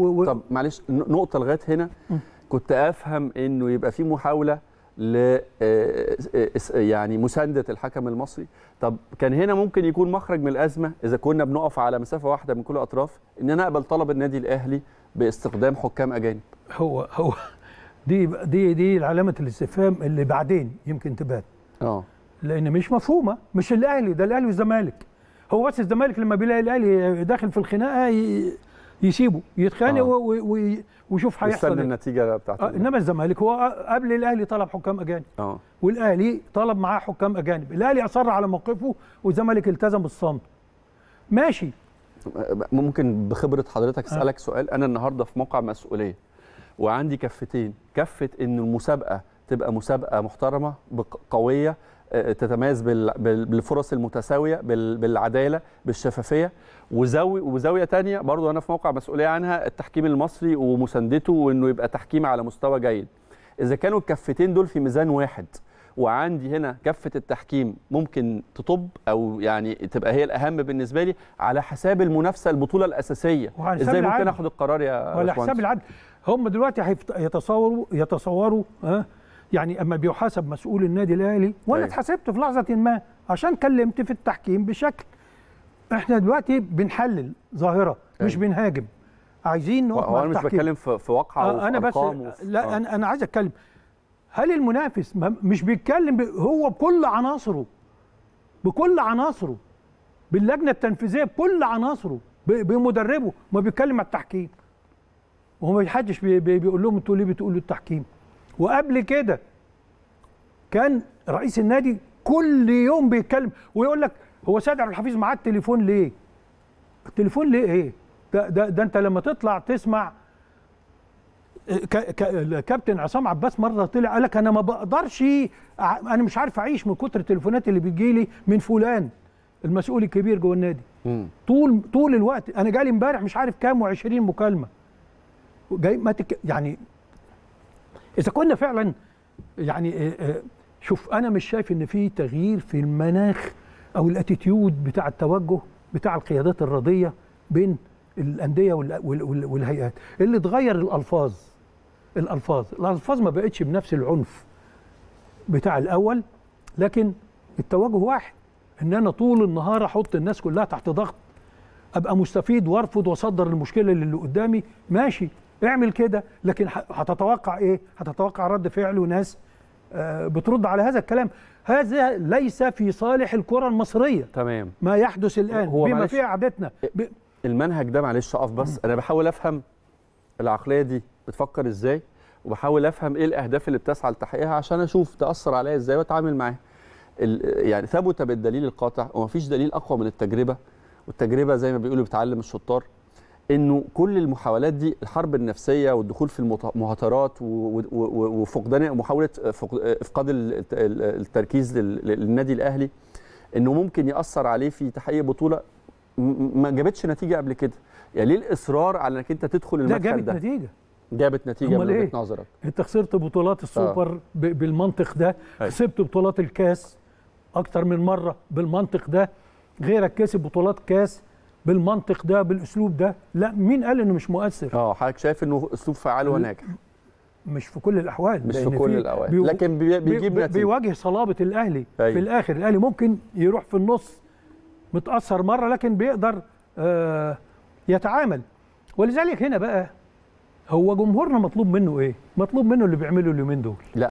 و... طب معلش نقطه لغايه هنا كنت افهم انه يبقى في محاوله ل آه، آه، آه، يعني مسانده الحكم المصري طب كان هنا ممكن يكون مخرج من الازمه اذا كنا بنقف على مسافه واحده من كل اطراف ان انا اقبل طلب النادي الاهلي باستخدام حكام اجانب هو هو دي دي دي علامه الاستفهام اللي بعدين يمكن تبان اه لان مش مفهومه مش الاهلي ده الاهلي والزمالك هو بس الزمالك لما بيلاقي الاهلي داخل في الخناقه يسيبه يتخانق آه. ويشوف هيحصل يستنى إيه. النتيجه بتاعته آه انما الزمالك هو آه، قبل الاهلي طلب حكام اجانب آه. والاهلي طلب معاه حكام اجانب الاهلي اصر على موقفه والزمالك التزم بالصمت ماشي ممكن بخبره حضرتك آه. اسالك آه. سؤال انا النهارده في موقع مسؤوليه وعندي كفتين كفه ان المسابقه تبقى مسابقه محترمه قويه آه، تتميز بالفرص المتساويه بالعداله بالشفافيه وزاويه وزاويه ثانيه برضو انا في موقع مسؤوليه عنها التحكيم المصري ومساندته وانه يبقى تحكيم على مستوى جيد اذا كانوا الكفتين دول في ميزان واحد وعندي هنا كفه التحكيم ممكن تطب او يعني تبقى هي الاهم بالنسبه لي على حساب المنافسه البطوله الاساسيه ازاي ممكن اخد القرار يا وعلى حساب العدل هم دلوقتي هيتصوروا يتصوروا ها يعني اما بيحاسب مسؤول النادي الاهلي وانا أيوه. اتحاسبت في لحظه ما عشان كلمت في التحكيم بشكل احنا دلوقتي بنحلل ظاهره مش أيوه. بنهاجم عايزين نقطه انا مش بتكلم في واقعه آه انا بس لا آه. انا انا عايز اتكلم هل المنافس مش بيتكلم هو بكل عناصره بكل عناصره باللجنه التنفيذيه بكل عناصره بمدربه ما بيتكلم على التحكيم وما ما حدش بيقول لهم انتوا ليه بتقولوا التحكيم وقبل كده كان رئيس النادي كل يوم بيتكلم ويقول لك هو سيد عبد الحفيظ معاه التليفون ليه؟ التليفون ليه ايه؟ ده, ده, ده انت لما تطلع تسمع آه، كابتن عصام عباس مره طلع قال لك انا ما بقدرش انا مش عارف اعيش من كتر التليفونات اللي بتجي لي من فلان المسؤول الكبير جوه النادي طول طول الوقت انا جالي امبارح مش عارف كام و20 مكالمه جاي ما تك... يعني اذا كنا فعلا يعني آه، آه، شوف انا مش شايف ان في تغيير في المناخ او الاتيتيود بتاع التوجه بتاع القيادات الرضيه بين الانديه والهيئات اللي اتغير الالفاظ الالفاظ الالفاظ ما بقتش بنفس العنف بتاع الاول لكن التوجه واحد ان انا طول النهار احط الناس كلها تحت ضغط ابقى مستفيد وارفض واصدر المشكله اللي قدامي ماشي اعمل كده لكن هتتوقع ايه هتتوقع رد فعل وناس آه، بترد على هذا الكلام هذا ليس في صالح الكره المصريه تمام ما يحدث الان هو بما في عادتنا إيه، ب... المنهج ده معلش اقف بس انا بحاول افهم العقليه دي بتفكر ازاي وبحاول افهم ايه الاهداف اللي بتسعى لتحقيقها عشان اشوف تاثر عليا ازاي واتعامل معاها يعني ثبت بالدليل القاطع ومفيش دليل اقوى من التجربه والتجربه زي ما بيقولوا بتعلم الشطار انه كل المحاولات دي الحرب النفسيه والدخول في المهاترات وفقدان محاوله افقاد التركيز للنادي الاهلي انه ممكن ياثر عليه في تحقيق بطوله ما جابتش نتيجه قبل كده يعني ليه الاصرار على انك انت تدخل المدخل ده جابت نتيجه جابت نتيجه من وجهه إيه؟ نظرك انت خسرت بطولات آه. السوبر آه. بالمنطق ده أي. أيوة. كسبت بطولات الكاس اكتر من مره بالمنطق ده غيرك كسب بطولات كاس بالمنطق ده بالاسلوب ده لا مين قال انه مش مؤثر اه حضرتك شايف انه اسلوب فعال وناجح مش في كل الاحوال مش في كل الاوقات بيو... لكن بي... بيجيب نتيجه بيواجه صلابه الاهلي أيوه. في الاخر الاهلي ممكن يروح في النص متاثر مره لكن بيقدر آه يتعامل ولذلك هنا بقى هو جمهورنا مطلوب منه ايه مطلوب منه اللي بيعمله اليومين دول لا